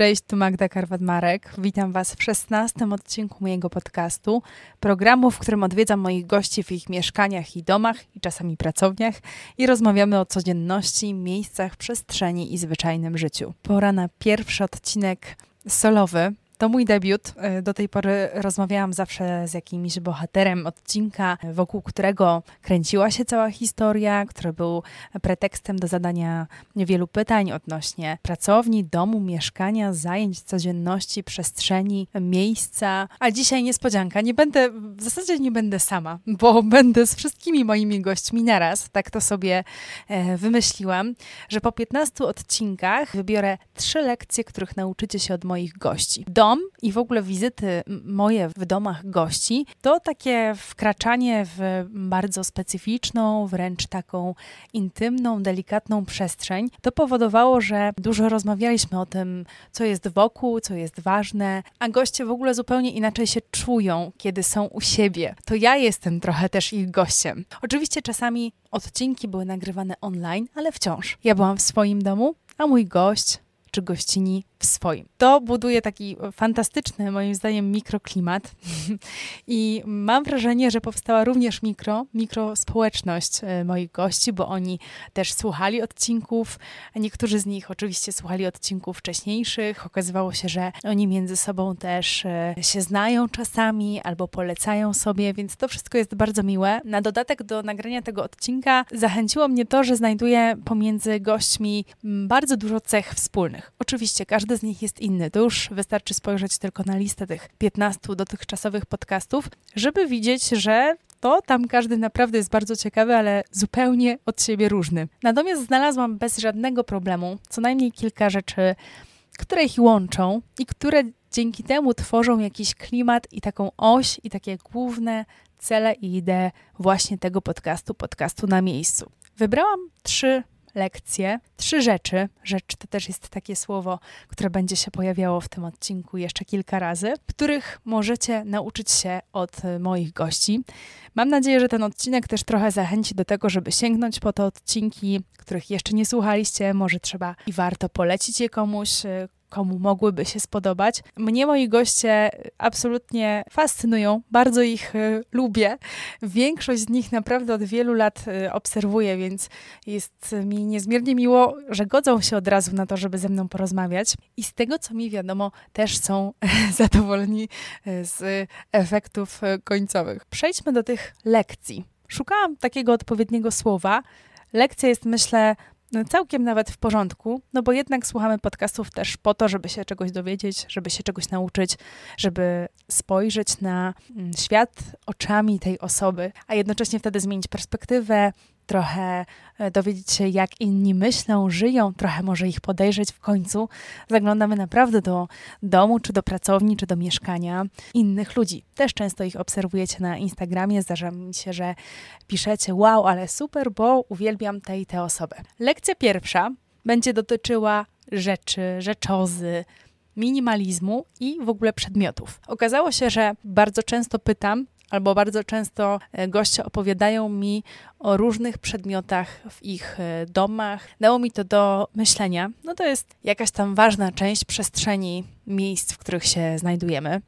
Cześć, tu Magda Karwat-Marek. Witam Was w szesnastym odcinku mojego podcastu, programu, w którym odwiedzam moich gości w ich mieszkaniach i domach i czasami pracowniach i rozmawiamy o codzienności, miejscach, przestrzeni i zwyczajnym życiu. Pora na pierwszy odcinek solowy, to mój debiut. E, do tej pory rozmawiałam zawsze z jakimś bohaterem odcinka, wokół którego kręciła się cała historia, który był pretekstem do zadania wielu pytań odnośnie pracowni, domu, mieszkania, zajęć, codzienności, przestrzeni, miejsca. A dzisiaj niespodzianka. Nie będę, w zasadzie nie będę sama, bo będę z wszystkimi moimi gośćmi naraz. Tak to sobie e, wymyśliłam, że po 15 odcinkach wybiorę trzy lekcje, których nauczycie się od moich gości. Dom dom i w ogóle wizyty moje w domach gości to takie wkraczanie w bardzo specyficzną, wręcz taką intymną, delikatną przestrzeń. To powodowało, że dużo rozmawialiśmy o tym, co jest wokół, co jest ważne, a goście w ogóle zupełnie inaczej się czują, kiedy są u siebie. To ja jestem trochę też ich gościem. Oczywiście czasami odcinki były nagrywane online, ale wciąż. Ja byłam w swoim domu, a mój gość czy gościni w swoim. To buduje taki fantastyczny, moim zdaniem, mikroklimat i mam wrażenie, że powstała również mikro, mikrospołeczność e, moich gości, bo oni też słuchali odcinków, niektórzy z nich oczywiście słuchali odcinków wcześniejszych, okazywało się, że oni między sobą też e, się znają czasami albo polecają sobie, więc to wszystko jest bardzo miłe. Na dodatek do nagrania tego odcinka zachęciło mnie to, że znajduję pomiędzy gośćmi bardzo dużo cech wspólnych. Oczywiście każdy każdy z nich jest inny. To już wystarczy spojrzeć tylko na listę tych 15 dotychczasowych podcastów, żeby widzieć, że to tam każdy naprawdę jest bardzo ciekawy, ale zupełnie od siebie różny. Natomiast znalazłam bez żadnego problemu co najmniej kilka rzeczy, które ich łączą i które dzięki temu tworzą jakiś klimat i taką oś i takie główne cele i idee właśnie tego podcastu, podcastu na miejscu. Wybrałam trzy lekcje, trzy rzeczy. Rzecz to też jest takie słowo, które będzie się pojawiało w tym odcinku jeszcze kilka razy, których możecie nauczyć się od e, moich gości. Mam nadzieję, że ten odcinek też trochę zachęci do tego, żeby sięgnąć po te odcinki, których jeszcze nie słuchaliście. Może trzeba i warto polecić je komuś, e, komu mogłyby się spodobać. Mnie moi goście absolutnie fascynują, bardzo ich e, lubię. Większość z nich naprawdę od wielu lat e, obserwuję, więc jest mi niezmiernie miło, że godzą się od razu na to, żeby ze mną porozmawiać. I z tego, co mi wiadomo, też są zadowoleni e, z efektów końcowych. Przejdźmy do tych lekcji. Szukałam takiego odpowiedniego słowa. Lekcja jest, myślę, no, całkiem nawet w porządku, no bo jednak słuchamy podcastów też po to, żeby się czegoś dowiedzieć, żeby się czegoś nauczyć, żeby spojrzeć na mm, świat oczami tej osoby, a jednocześnie wtedy zmienić perspektywę, trochę e, dowiedzieć się, jak inni myślą, żyją, trochę może ich podejrzeć. W końcu zaglądamy naprawdę do domu, czy do pracowni, czy do mieszkania innych ludzi. Też często ich obserwujecie na Instagramie. Zdarza mi się, że piszecie: Wow, ale super, bo uwielbiam te i tę osobę. Lekcja pierwsza będzie dotyczyła rzeczy, rzeczozy, minimalizmu i w ogóle przedmiotów. Okazało się, że bardzo często pytam, albo bardzo często e, goście opowiadają mi o różnych przedmiotach w ich e, domach. Dało mi to do myślenia. No to jest jakaś tam ważna część przestrzeni miejsc, w których się znajdujemy.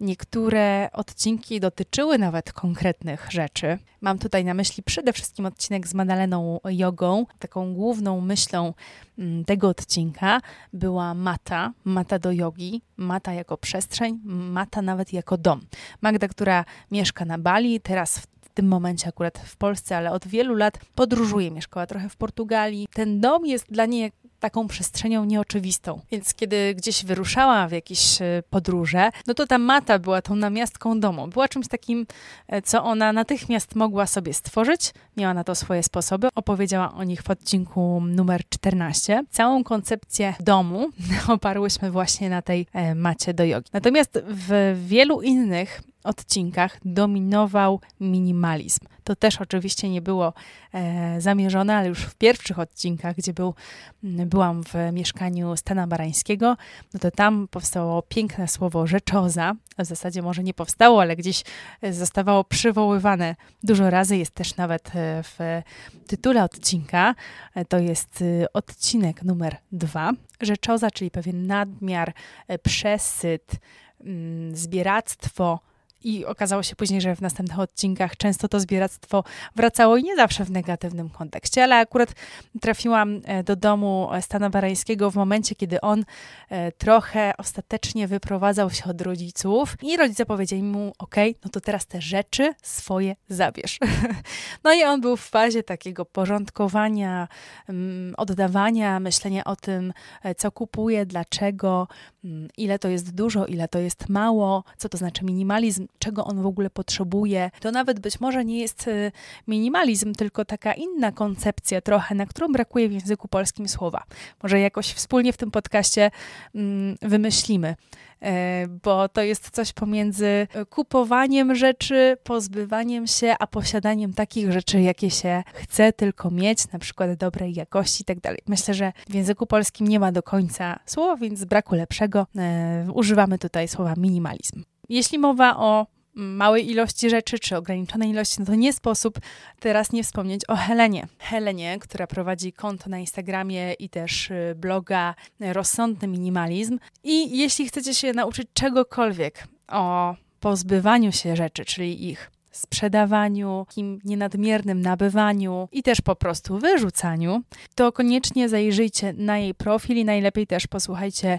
Niektóre odcinki dotyczyły nawet konkretnych rzeczy. Mam tutaj na myśli przede wszystkim odcinek z Madaleną Jogą. Taką główną myślą mm, tego odcinka była mata, mata do jogi, mata jako przestrzeń, mata nawet jako dom. Magda, która mieszka na Bali, teraz w tym momencie akurat w Polsce, ale od wielu lat podróżuje. Mieszkała trochę w Portugalii. Ten dom jest dla niej taką przestrzenią nieoczywistą. Więc kiedy gdzieś wyruszała w jakieś e, podróże, no to ta mata była tą namiastką domu. Była czymś takim, e, co ona natychmiast mogła sobie stworzyć. Miała na to swoje sposoby. Opowiedziała o nich w odcinku numer 14. Całą koncepcję domu oparłyśmy właśnie na tej e, macie do jogi. Natomiast w wielu innych odcinkach dominował minimalizm. To też oczywiście nie było e, zamierzone, ale już w pierwszych odcinkach, gdzie był, mm, byłam w mieszkaniu Stana Barańskiego, no to tam powstało piękne słowo rzeczoza. W zasadzie może nie powstało, ale gdzieś e, zostawało przywoływane dużo razy. Jest też nawet e, w tytule odcinka. E, to jest y, odcinek numer dwa. Rzeczoza, czyli pewien nadmiar, przesyt, mm, zbieractwo, i okazało się później, że w następnych odcinkach często to zbieractwo wracało i nie zawsze w negatywnym kontekście, ale akurat trafiłam e, do domu e, Stana Barańskiego w momencie, kiedy on e, trochę ostatecznie wyprowadzał się od rodziców i rodzice powiedzieli mu, ok, no to teraz te rzeczy swoje zabierz. no i on był w fazie takiego porządkowania, mm, oddawania, myślenia o tym, co kupuje, dlaczego, mm, ile to jest dużo, ile to jest mało, co to znaczy minimalizm, czego on w ogóle potrzebuje. To nawet być może nie jest y, minimalizm, tylko taka inna koncepcja trochę, na którą brakuje w języku polskim słowa. Może jakoś wspólnie w tym podcaście mm, wymyślimy, e, bo to jest coś pomiędzy kupowaniem rzeczy, pozbywaniem się, a posiadaniem takich rzeczy, jakie się chce tylko mieć, na przykład dobrej jakości i tak dalej. Myślę, że w języku polskim nie ma do końca słowa, więc z braku lepszego e, używamy tutaj słowa minimalizm. Jeśli mowa o małej ilości rzeczy czy ograniczonej ilości, no to nie sposób teraz nie wspomnieć o Helenie. Helenie, która prowadzi konto na Instagramie i też y, bloga Rozsądny Minimalizm. I jeśli chcecie się nauczyć czegokolwiek o pozbywaniu się rzeczy, czyli ich sprzedawaniu, takim nienadmiernym nabywaniu i też po prostu wyrzucaniu, to koniecznie zajrzyjcie na jej profil i najlepiej też posłuchajcie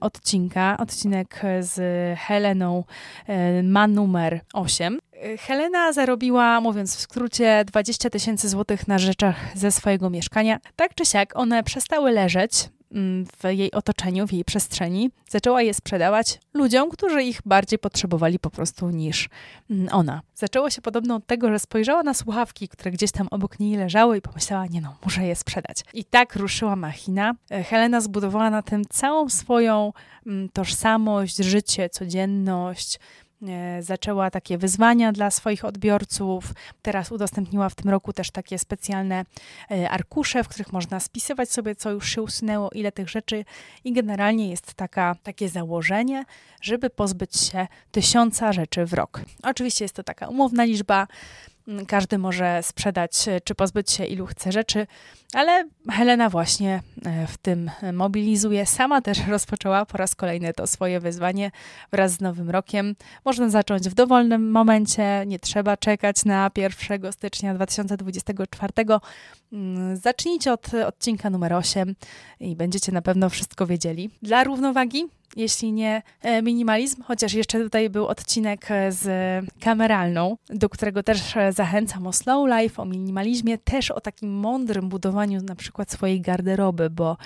odcinka. Odcinek z Heleną e, ma numer 8. Helena zarobiła, mówiąc w skrócie, 20 tysięcy złotych na rzeczach ze swojego mieszkania. Tak czy siak, one przestały leżeć Mm, w jej otoczeniu, w jej przestrzeni, zaczęła je sprzedawać ludziom, którzy ich bardziej potrzebowali po prostu niż mm, ona. Zaczęło się podobno od tego, że spojrzała na słuchawki, które gdzieś tam obok niej leżały i pomyślała, nie no, muszę je sprzedać. I tak ruszyła machina. E, Helena zbudowała na tym całą swoją mm, tożsamość, życie, codzienność, E, zaczęła takie wyzwania dla swoich odbiorców. Teraz udostępniła w tym roku też takie specjalne e, arkusze, w których można spisywać sobie, co już się usunęło, ile tych rzeczy. I generalnie jest taka, takie założenie, żeby pozbyć się tysiąca rzeczy w rok. Oczywiście jest to taka umowna liczba, każdy może sprzedać e, czy pozbyć się ilu chce rzeczy, ale Helena właśnie e, w tym mobilizuje. Sama też rozpoczęła po raz kolejny to swoje wyzwanie wraz z Nowym Rokiem. Można zacząć w dowolnym momencie, nie trzeba czekać na 1 stycznia 2024. Mm, zacznijcie od odcinka numer 8 i będziecie na pewno wszystko wiedzieli. Dla równowagi jeśli nie e, minimalizm, chociaż jeszcze tutaj był odcinek e, z kameralną, do którego też e, zachęcam o slow life, o minimalizmie, też o takim mądrym budowaniu na przykład swojej garderoby, bo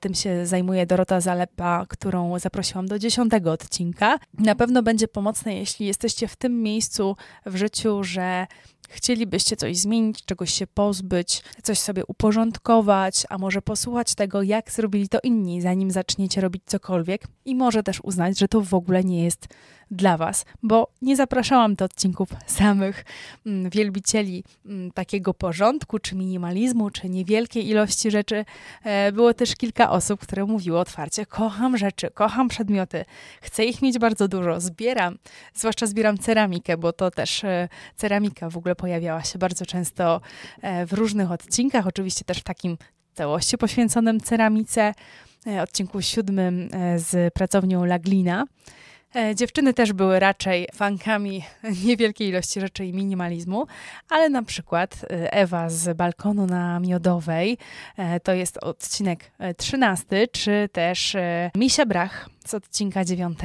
tym się zajmuje Dorota Zalepa, którą zaprosiłam do dziesiątego odcinka. Na pewno będzie pomocne, jeśli jesteście w tym miejscu w życiu, że chcielibyście coś zmienić, czegoś się pozbyć, coś sobie uporządkować, a może posłuchać tego, jak zrobili to inni, zanim zaczniecie robić cokolwiek, i może też uznać, że to w ogóle nie jest dla Was, bo nie zapraszałam do odcinków samych mm, wielbicieli mm, takiego porządku, czy minimalizmu, czy niewielkiej ilości rzeczy. E, było też kilka osób, które mówiło otwarcie: Kocham rzeczy, kocham przedmioty, chcę ich mieć bardzo dużo, zbieram, zwłaszcza zbieram ceramikę, bo to też e, ceramika w ogóle pojawiała się bardzo często e, w różnych odcinkach, oczywiście też w takim całości poświęconym ceramice, odcinku siódmym z pracownią Laglina. E, dziewczyny też były raczej fankami niewielkiej ilości rzeczy i minimalizmu, ale na przykład e, Ewa z balkonu na Miodowej, e, to jest odcinek 13, czy też Misia Brach z odcinka 9.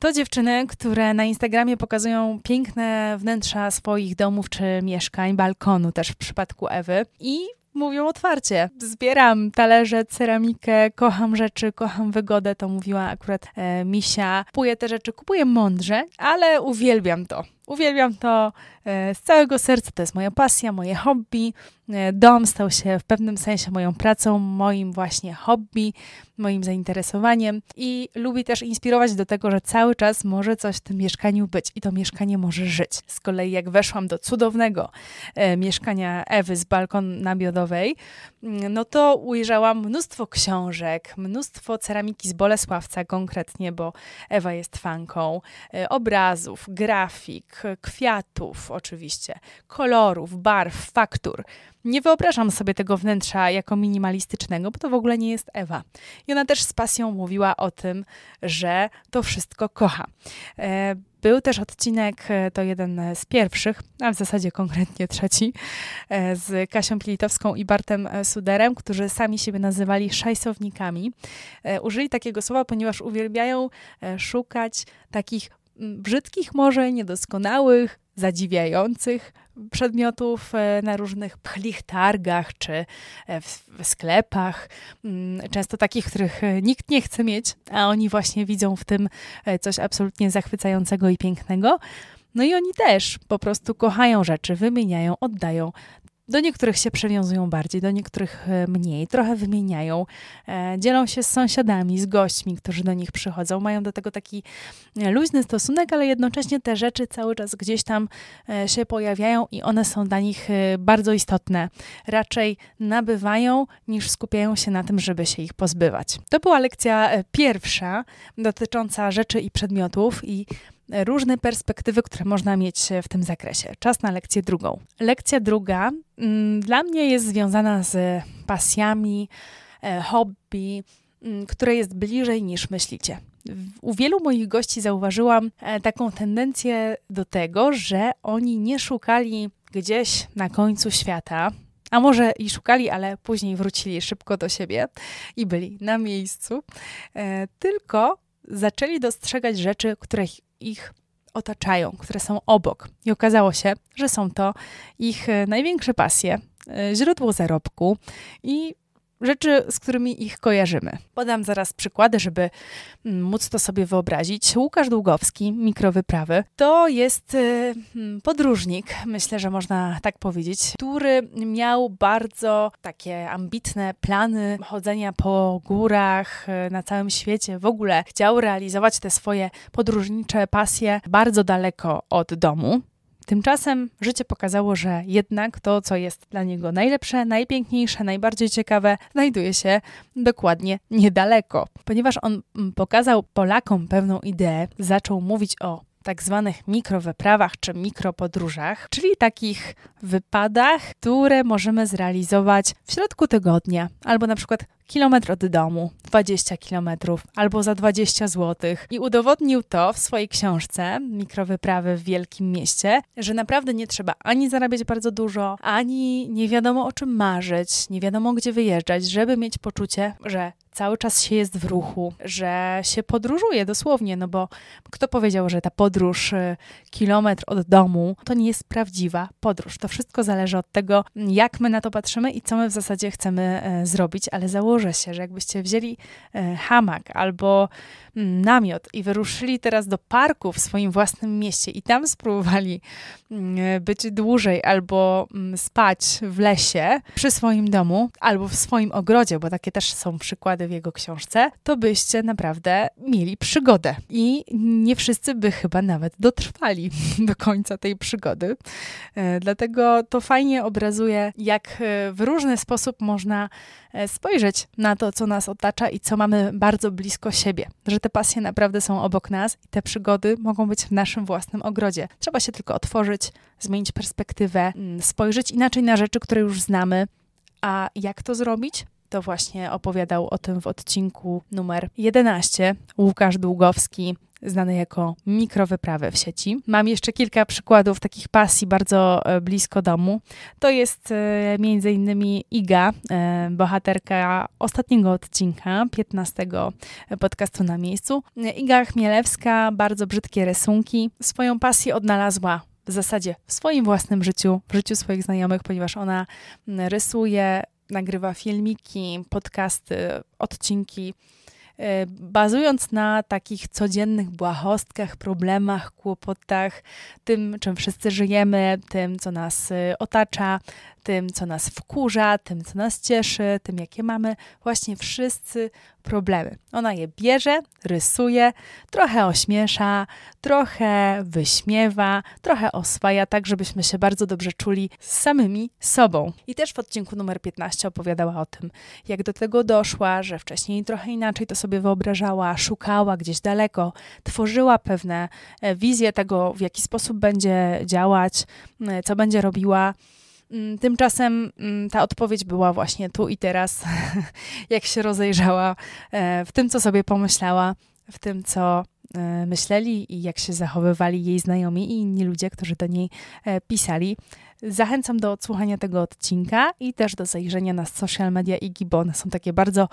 To dziewczyny, które na Instagramie pokazują piękne wnętrza swoich domów czy mieszkań, balkonu też w przypadku Ewy i mówią otwarcie. Zbieram talerze, ceramikę, kocham rzeczy, kocham wygodę, to mówiła akurat e, Misia. Kupuję te rzeczy, kupuję mądrze, ale uwielbiam to. Uwielbiam to e, z całego serca, to jest moja pasja, moje hobby. E, dom stał się w pewnym sensie moją pracą, moim właśnie hobby, moim zainteresowaniem i lubi też inspirować do tego, że cały czas może coś w tym mieszkaniu być i to mieszkanie może żyć. Z kolei jak weszłam do cudownego e, mieszkania Ewy z balkon namiodowej, mm, no to ujrzałam mnóstwo książek, mnóstwo ceramiki z Bolesławca konkretnie, bo Ewa jest fanką, e, obrazów, grafik, e, kwiatów oczywiście, kolorów, barw, faktur. Nie wyobrażam sobie tego wnętrza jako minimalistycznego, bo to w ogóle nie jest Ewa. I ona też z pasją mówiła o tym, że to wszystko kocha. E, był też odcinek, e, to jeden z pierwszych, a w zasadzie konkretnie trzeci, e, z Kasią Pilitowską i Bartem Suderem, którzy sami siebie nazywali szajsownikami. Użyli takiego słowa, ponieważ uwielbiają szukać takich brzydkich może, niedoskonałych, zadziwiających przedmiotów e, na różnych pchlich targach czy e, w, sklepach, mm, często takich, których e, nikt nie chce mieć, a oni właśnie widzą w tym coś absolutnie zachwycającego i pięknego. No i oni też po prostu kochają rzeczy, wymieniają, oddają. Do niektórych się przywiązują bardziej, do niektórych e, mniej, trochę wymieniają, e, dzielą się z sąsiadami, z gośćmi, którzy do nich przychodzą, mają do tego taki e, luźny stosunek, ale jednocześnie te rzeczy cały czas gdzieś tam się pojawiają i one są dla nich bardzo istotne. Raczej nabywają niż skupiają się na tym, żeby się ich pozbywać. To była lekcja pierwsza dotycząca rzeczy i przedmiotów i różne perspektywy, które można mieć e, w tym zakresie. Czas na lekcję drugą. Lekcja druga mm, dla mnie jest związana z pasjami, e, hobby, mm, które jest bliżej niż myślicie. U wielu moich gości zauważyłam e, taką tendencję do tego, że oni nie szukali gdzieś na końcu świata, a może i szukali, ale później wrócili szybko do siebie i byli na miejscu, tylko zaczęli dostrzegać rzeczy, których ich otaczają, które są obok. I okazało się, że są to ich e, największe pasje, e, źródło zarobku i rzeczy, z którymi ich kojarzymy. Podam zaraz przykłady, żeby mm, móc to sobie wyobrazić. Łukasz Długowski, mikrowyprawy, to jest y, hmm, podróżnik, myślę, że można tak powiedzieć, który miał bardzo takie ambitne plany chodzenia po górach y, na całym świecie. W ogóle chciał realizować te swoje podróżnicze pasje bardzo daleko od domu. Tymczasem życie pokazało, że jednak to, co jest dla niego najlepsze, najpiękniejsze, najbardziej ciekawe, znajduje się dokładnie niedaleko. Ponieważ on mm, pokazał Polakom pewną ideę, zaczął mówić o tak zwanych mikrowyprawach czy mikropodróżach, czyli takich wypadach, które możemy zrealizować w środku tygodnia albo na przykład kilometr od domu, 20 kilometrów albo za 20 zł. I udowodnił to w swojej książce Mikrowyprawy w Wielkim Mieście, że naprawdę nie trzeba ani zarabiać bardzo dużo, ani nie wiadomo o czym marzyć, nie wiadomo gdzie wyjeżdżać, żeby mieć poczucie, że cały czas się jest w ruchu, że się podróżuje dosłownie, no bo kto powiedział, że ta podróż y, kilometr od domu to nie jest prawdziwa podróż. To wszystko zależy od tego, jak my na to patrzymy i co my w zasadzie chcemy e, zrobić, ale założę się, że jakbyście wzięli e, hamak albo mm, namiot i wyruszyli teraz do parku w swoim własnym mieście i tam spróbowali mm, e, być dłużej albo mm, spać w lesie przy swoim domu albo w swoim ogrodzie, bo takie też są przykłady przygody w jego książce, to byście naprawdę mieli przygodę. I nie wszyscy by chyba nawet dotrwali do końca tej przygody. E, dlatego to fajnie obrazuje, jak e, w różny sposób można e, spojrzeć na to, co nas otacza i co mamy bardzo blisko siebie. Że te pasje naprawdę są obok nas i te przygody mogą być w naszym własnym ogrodzie. Trzeba się tylko otworzyć, zmienić perspektywę, mm, spojrzeć inaczej na rzeczy, które już znamy. A jak to zrobić? to właśnie opowiadał o tym w odcinku numer 11 Łukasz Długowski, znany jako mikrowyprawy w sieci. Mam jeszcze kilka przykładów takich pasji bardzo e, blisko domu. To jest e, między innymi Iga, e, bohaterka ostatniego odcinka, 15 podcastu na miejscu. Iga Chmielewska, bardzo brzydkie rysunki, swoją pasję odnalazła w zasadzie w swoim własnym życiu, w życiu swoich znajomych, ponieważ ona mm, rysuje, nagrywa filmiki, podcasty, odcinki, e, bazując na takich codziennych błahostkach, problemach, kłopotach, tym, czym wszyscy żyjemy, tym, co nas e, otacza, tym, co nas wkurza, tym, co nas cieszy, tym, jakie mamy właśnie wszyscy problemy. Ona je bierze, rysuje, trochę ośmiesza, trochę wyśmiewa, trochę oswaja, tak żebyśmy się bardzo dobrze czuli z samymi sobą. I też w odcinku numer 15 opowiadała o tym, jak do tego doszła, że wcześniej trochę inaczej to sobie wyobrażała, szukała gdzieś daleko, tworzyła pewne e, wizje tego, w jaki sposób będzie działać, e, co będzie robiła. Mm, tymczasem mm, ta odpowiedź była właśnie tu i teraz, jak się rozejrzała e, w tym, co sobie pomyślała, w tym, co e, myśleli i jak się zachowywali jej znajomi i inni ludzie, którzy do niej e, pisali. Zachęcam do odsłuchania tego odcinka i też do zajrzenia na social media Iggy, bo one są takie bardzo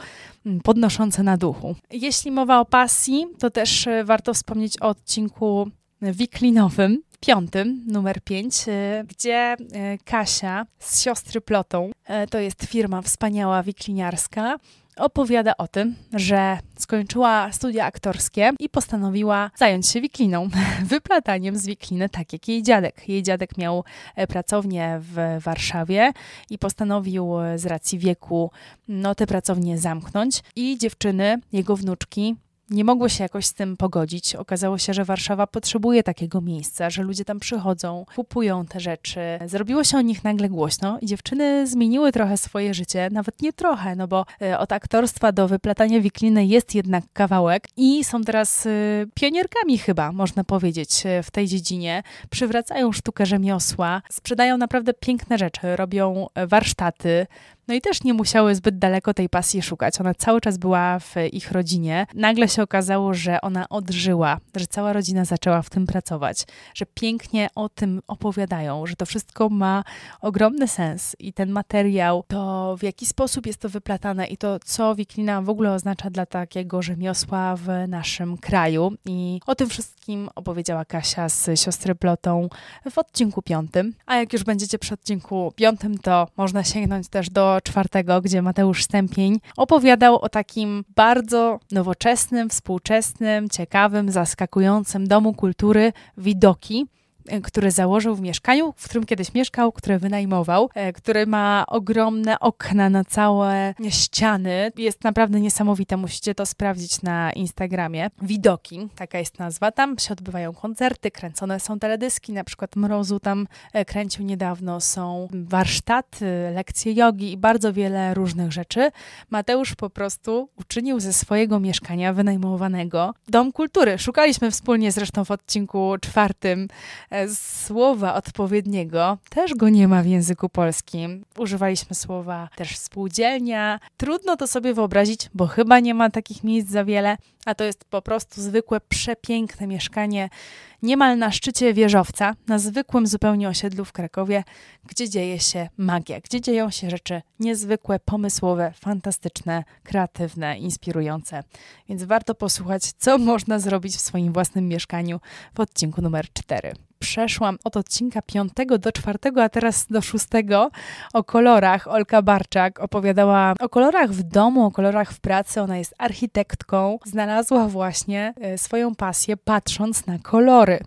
mm, podnoszące na duchu. Jeśli mowa o pasji, to też warto wspomnieć o odcinku wiklinowym, piątym, numer 5, y, gdzie y, Kasia z siostry Plotą, y, to jest firma wspaniała wikliniarska, opowiada o tym, że skończyła studia aktorskie i postanowiła zająć się wikliną, wyplataniem z wikliny, tak jak jej dziadek. Jej dziadek miał e, pracownię w Warszawie i postanowił e, z racji wieku no, tę pracownię zamknąć i dziewczyny, jego wnuczki nie mogło się jakoś z tym pogodzić. Okazało się, że Warszawa potrzebuje takiego miejsca, że ludzie tam przychodzą, kupują te rzeczy. Zrobiło się o nich nagle głośno i dziewczyny zmieniły trochę swoje życie, nawet nie trochę, no bo e, od aktorstwa do wyplatania wikliny jest jednak kawałek i są teraz e, pionierkami chyba, można powiedzieć, e, w tej dziedzinie. Przywracają sztukę rzemiosła, sprzedają naprawdę piękne rzeczy, robią warsztaty, no i też nie musiały zbyt daleko tej pasji szukać. Ona cały czas była w ich rodzinie. Nagle się okazało, że ona odżyła, że cała rodzina zaczęła w tym pracować, że pięknie o tym opowiadają, że to wszystko ma ogromny sens i ten materiał, to w jaki sposób jest to wyplatane i to, co wiklina w ogóle oznacza dla takiego rzemiosła w naszym kraju. I o tym wszystkim opowiedziała Kasia z siostry Plotą w odcinku piątym. A jak już będziecie przy odcinku piątym, to można sięgnąć też do 24, gdzie Mateusz Stępień opowiadał o takim bardzo nowoczesnym, współczesnym, ciekawym, zaskakującym domu kultury widoki, E, który założył w mieszkaniu, w którym kiedyś mieszkał, które wynajmował, e, który ma ogromne okna na całe ściany. Jest naprawdę niesamowite, musicie to sprawdzić na Instagramie. Widoki, taka jest nazwa. Tam się odbywają koncerty, kręcone są teledyski, na przykład Mrozu tam e, kręcił niedawno, są warsztaty, lekcje jogi i bardzo wiele różnych rzeczy. Mateusz po prostu uczynił ze swojego mieszkania wynajmowanego dom kultury. Szukaliśmy wspólnie zresztą w odcinku czwartym E, słowa odpowiedniego też go nie ma w języku polskim. Używaliśmy słowa też spółdzielnia. Trudno to sobie wyobrazić, bo chyba nie ma takich miejsc za wiele, a to jest po prostu zwykłe, przepiękne mieszkanie niemal na szczycie wieżowca, na zwykłym zupełnie osiedlu w Krakowie, gdzie dzieje się magia, gdzie dzieją się rzeczy niezwykłe, pomysłowe, fantastyczne, kreatywne, inspirujące. Więc warto posłuchać, co można zrobić w swoim własnym mieszkaniu w odcinku numer 4 przeszłam od odcinka 5 do 4, a teraz do 6 o kolorach. Olka Barczak opowiadała o kolorach w domu, o kolorach w pracy. Ona jest architektką. Znalazła właśnie e, swoją pasję patrząc na kolory.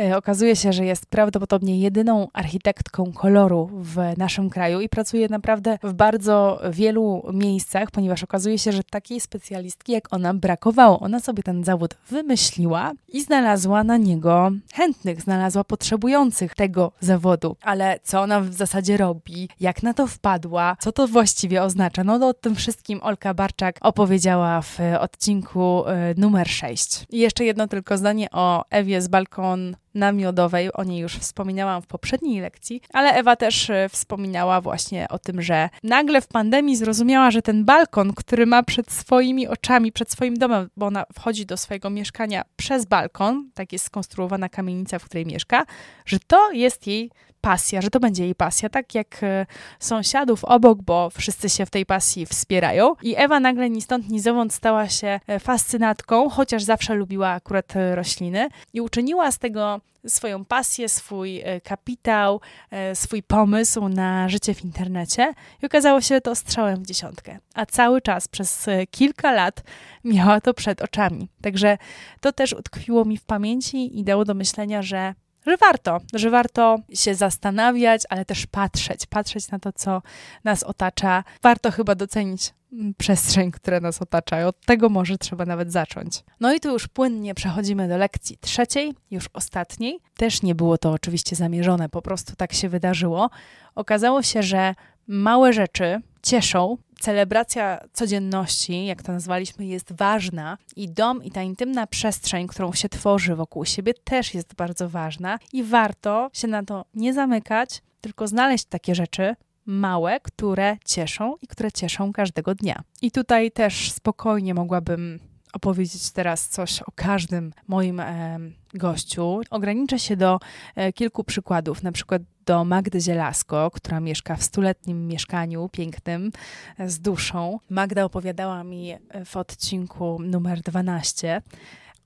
E, okazuje się, że jest prawdopodobnie jedyną architektką koloru w naszym kraju i pracuje naprawdę w bardzo wielu miejscach, ponieważ okazuje się, że takiej specjalistki jak ona brakowało. Ona sobie ten zawód wymyśliła i znalazła na niego chętnych. Znalazła znalazła potrzebujących tego zawodu. Ale co ona w zasadzie robi? Jak na to wpadła? Co to właściwie oznacza? No to o tym wszystkim Olka Barczak opowiedziała w e, odcinku e, numer 6. I jeszcze jedno tylko zdanie o Ewie z balkon na miodowej. O niej już wspominałam w poprzedniej lekcji, ale Ewa też e, wspominała właśnie o tym, że nagle w pandemii zrozumiała, że ten balkon, który ma przed swoimi oczami, przed swoim domem, bo ona wchodzi do swojego mieszkania przez balkon, tak jest skonstruowana kamienica, w której mieszka, że to jest jej pasja, że to będzie jej pasja, tak jak e, sąsiadów obok, bo wszyscy się w tej pasji wspierają. I Ewa nagle ni stąd, ni zowąd stała się e, fascynatką, chociaż zawsze lubiła akurat rośliny i uczyniła z tego swoją pasję, swój e, kapitał, e, swój pomysł na życie w internecie i okazało się to strzałem w dziesiątkę. A cały czas przez e, kilka lat miała to przed oczami. Także to też utkwiło mi w pamięci i dało do myślenia, że że warto, że warto się zastanawiać, ale też patrzeć, patrzeć na to, co nas otacza. Warto chyba docenić przestrzeń, które nas otaczają. Od tego może trzeba nawet zacząć. No i tu już płynnie przechodzimy do lekcji trzeciej, już ostatniej. Też nie było to oczywiście zamierzone, po prostu tak się wydarzyło. Okazało się, że małe rzeczy cieszą. Celebracja codzienności, jak to nazwaliśmy, jest ważna i dom i ta intymna przestrzeń, którą się tworzy wokół siebie, też jest bardzo ważna i warto się na to nie zamykać, tylko znaleźć takie rzeczy, małe, które cieszą i które cieszą każdego dnia. I tutaj też spokojnie mogłabym opowiedzieć teraz coś o każdym moim e, gościu. Ograniczę się do e, kilku przykładów, na przykład do Magdy Zielasko, która mieszka w stuletnim mieszkaniu pięknym e, z duszą. Magda opowiadała mi e, w odcinku numer 12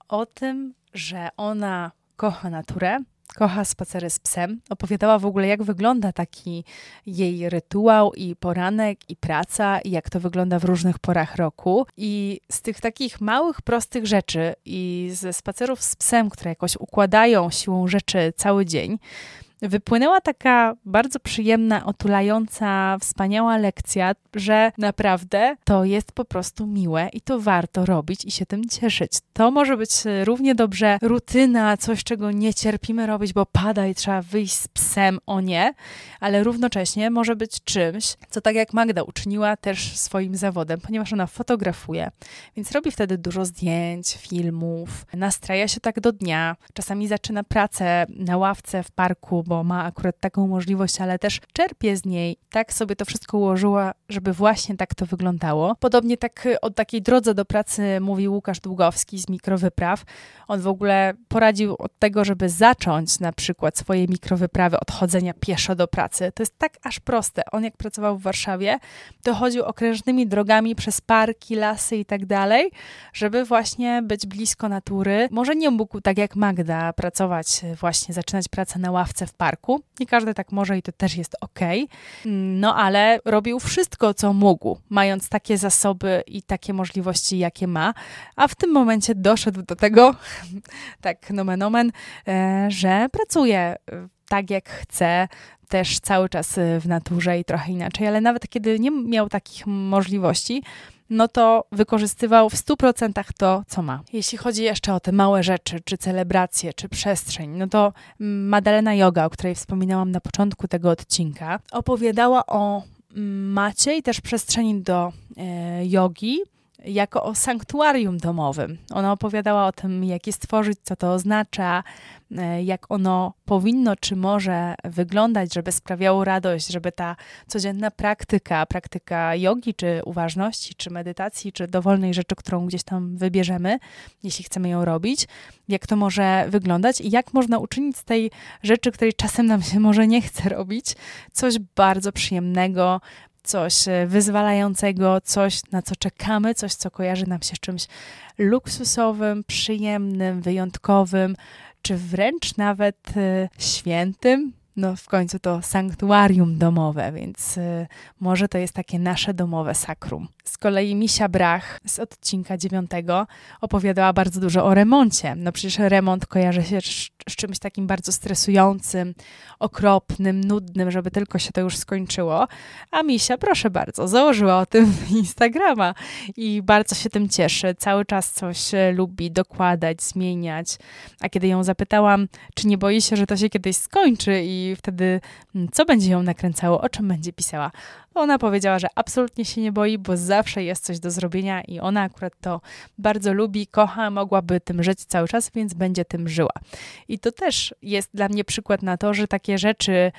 o tym, że ona kocha naturę, kocha spacery z psem. Opowiadała w ogóle, jak wygląda taki jej rytuał i poranek i praca, i jak to wygląda w różnych porach roku. I z tych takich małych, prostych rzeczy i ze spacerów z psem, które jakoś układają siłą rzeczy cały dzień, wypłynęła taka bardzo przyjemna, otulająca, wspaniała lekcja, że naprawdę to jest po prostu miłe i to warto robić i się tym cieszyć. To może być równie dobrze rutyna, coś, czego nie cierpimy robić, bo pada i trzeba wyjść z psem, o nie, ale równocześnie może być czymś, co tak jak Magda uczyniła też swoim zawodem, ponieważ ona fotografuje, więc robi wtedy dużo zdjęć, filmów, nastraja się tak do dnia, czasami zaczyna pracę na ławce w parku, bo bo ma akurat taką możliwość, ale też czerpie z niej. Tak sobie to wszystko ułożyła, żeby właśnie tak to wyglądało. Podobnie tak y, o takiej drodze do pracy mówi Łukasz Długowski z Mikrowypraw. On w ogóle poradził od tego, żeby zacząć na przykład swoje mikrowyprawy od chodzenia pieszo do pracy. To jest tak aż proste. On jak pracował w Warszawie, to chodził okrężnymi drogami przez parki, lasy i tak dalej, żeby właśnie być blisko natury. Może nie mógł tak jak Magda pracować, y, właśnie zaczynać pracę na ławce w parku. Nie każdy tak może i to też jest ok. No ale robił wszystko, co mógł, mając takie zasoby i takie możliwości, jakie ma. A w tym momencie doszedł do tego, tak nomen omen, e, że pracuje e, tak jak chce, też cały czas e, w naturze i trochę inaczej, ale nawet kiedy nie miał takich możliwości, no to wykorzystywał w 100% to, co ma. Jeśli chodzi jeszcze o te małe rzeczy, czy celebracje, czy przestrzeń, no to mm, Madalena Yoga, o której wspominałam na początku tego odcinka, opowiadała o mm, macie i też przestrzeni do e, jogi, jako o sanktuarium domowym. Ona opowiadała o tym, jak je stworzyć, co to oznacza, e, jak ono powinno czy może wyglądać, żeby sprawiało radość, żeby ta codzienna praktyka, praktyka jogi, czy uważności, czy medytacji, czy dowolnej rzeczy, którą gdzieś tam wybierzemy, jeśli chcemy ją robić, jak to może wyglądać i jak można uczynić z tej rzeczy, której czasem nam się może nie chce robić, coś bardzo przyjemnego, coś e, wyzwalającego, coś na co czekamy, coś co kojarzy nam się z czymś luksusowym, przyjemnym, wyjątkowym, czy wręcz nawet e, świętym no w końcu to sanktuarium domowe, więc y, może to jest takie nasze domowe sakrum. Z kolei Misia Brach z odcinka dziewiątego opowiadała bardzo dużo o remoncie. No przecież remont kojarzy się z, z czymś takim bardzo stresującym, okropnym, nudnym, żeby tylko się to już skończyło. A Misia, proszę bardzo, założyła o tym Instagrama i bardzo się tym cieszy. Cały czas coś e, lubi dokładać, zmieniać. A kiedy ją zapytałam, czy nie boi się, że to się kiedyś skończy i i wtedy mm, co będzie ją nakręcało, o czym będzie pisała. Ona powiedziała, że absolutnie się nie boi, bo zawsze jest coś do zrobienia i ona akurat to bardzo lubi, kocha, mogłaby tym żyć cały czas, więc będzie tym żyła. I to też jest dla mnie przykład na to, że takie rzeczy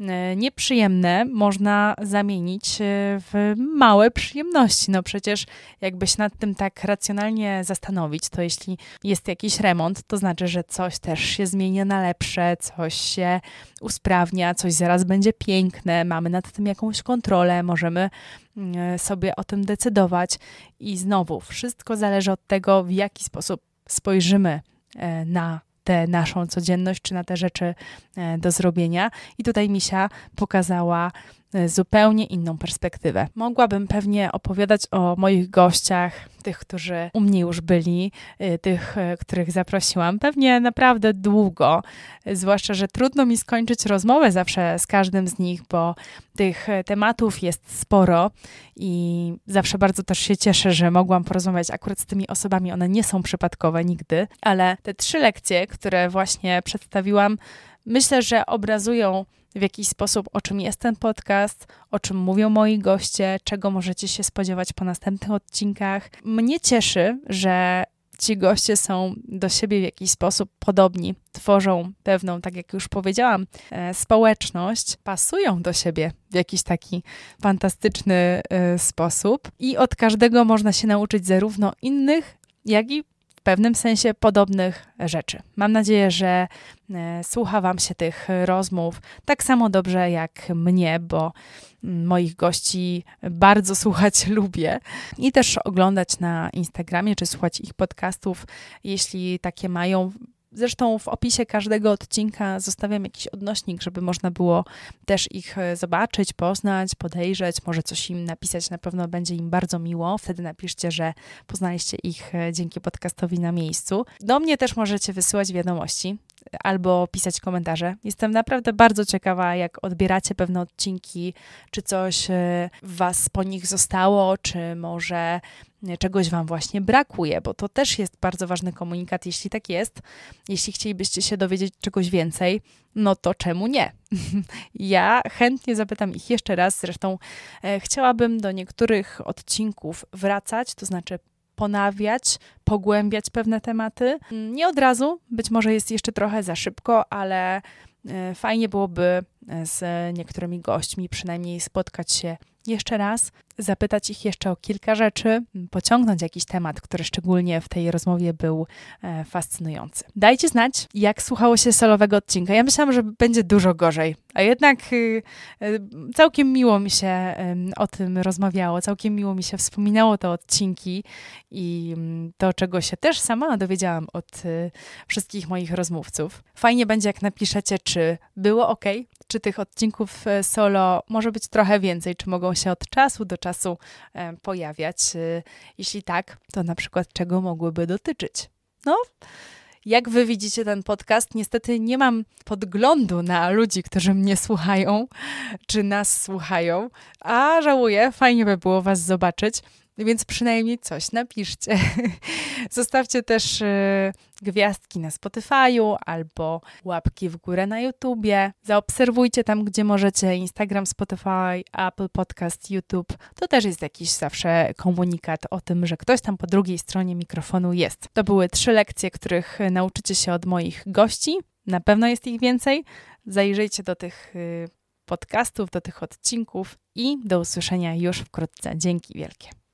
E, nieprzyjemne można zamienić e, w małe przyjemności. No przecież jakby się nad tym tak racjonalnie zastanowić, to jeśli jest jakiś remont, to znaczy, że coś też się zmienia na lepsze, coś się usprawnia, coś zaraz będzie piękne, mamy nad tym jakąś kontrolę, możemy mm, e, sobie o tym decydować i znowu wszystko zależy od tego, w jaki sposób spojrzymy na tę naszą codzienność, czy na te rzeczy e, do zrobienia. I tutaj Misia pokazała E, zupełnie inną perspektywę. Mogłabym pewnie opowiadać o moich gościach, tych, którzy u mnie już byli, e, tych, e, których zaprosiłam, pewnie naprawdę długo. Zwłaszcza, że trudno mi skończyć rozmowę zawsze z każdym z nich, bo tych tematów jest sporo i zawsze bardzo też się cieszę, że mogłam porozmawiać akurat z tymi osobami. One nie są przypadkowe nigdy, ale te trzy lekcje, które właśnie przedstawiłam, Myślę, że obrazują w jakiś sposób, o czym jest ten podcast, o czym mówią moi goście, czego możecie się spodziewać po następnych odcinkach. Mnie cieszy, że ci goście są do siebie w jakiś sposób podobni, tworzą pewną, tak jak już powiedziałam, e, społeczność, pasują do siebie w jakiś taki fantastyczny e, sposób i od każdego można się nauczyć zarówno innych, jak i w pewnym sensie podobnych rzeczy. Mam nadzieję, że e, słucha Wam się tych rozmów tak samo dobrze jak mnie, bo mm, moich gości bardzo słuchać lubię i też oglądać na Instagramie czy słuchać ich podcastów, jeśli takie mają. Zresztą w opisie każdego odcinka zostawiam jakiś odnośnik, żeby można było też ich e, zobaczyć, poznać, podejrzeć, może coś im napisać. Na pewno będzie im bardzo miło. Wtedy napiszcie, że poznaliście ich e, dzięki podcastowi na miejscu. Do mnie też możecie wysyłać wiadomości albo pisać komentarze. Jestem naprawdę bardzo ciekawa, jak odbieracie pewne odcinki, czy coś w e, Was po nich zostało, czy może E, czegoś Wam właśnie brakuje, bo to też jest bardzo ważny komunikat. Jeśli tak jest, jeśli chcielibyście się dowiedzieć czegoś więcej, no to czemu nie? ja chętnie zapytam ich jeszcze raz. Zresztą e, chciałabym do niektórych odcinków wracać, to znaczy ponawiać, pogłębiać pewne tematy. Nie od razu, być może jest jeszcze trochę za szybko, ale e, fajnie byłoby e, z niektórymi gośćmi przynajmniej spotkać się jeszcze raz, zapytać ich jeszcze o kilka rzeczy, pociągnąć jakiś temat, który szczególnie w tej rozmowie był e, fascynujący. Dajcie znać, jak słuchało się solowego odcinka. Ja myślałam, że będzie dużo gorzej, a jednak y, y, całkiem miło mi się o tym rozmawiało, całkiem miło mi się wspominało te odcinki i mm, to, czego się też sama dowiedziałam od y, wszystkich moich rozmówców. Fajnie będzie, jak napiszecie, czy było ok, czy tych odcinków e, solo może być trochę więcej? Czy mogą się od czasu do czasu e, pojawiać? E, jeśli tak, to na przykład czego mogłyby dotyczyć? No, jak wy widzicie ten podcast, niestety nie mam podglądu na ludzi, którzy mnie słuchają, czy nas słuchają, a żałuję, fajnie by było was zobaczyć. Więc przynajmniej coś napiszcie. Zostawcie też y, gwiazdki na Spotify'u albo łapki w górę na YouTubie. Zaobserwujcie tam, gdzie możecie Instagram, Spotify, Apple Podcast, YouTube. To też jest jakiś zawsze komunikat o tym, że ktoś tam po drugiej stronie mikrofonu jest. To były trzy lekcje, których nauczycie się od moich gości. Na pewno jest ich więcej. Zajrzyjcie do tych y, podcastów, do tych odcinków i do usłyszenia już wkrótce. Dzięki wielkie.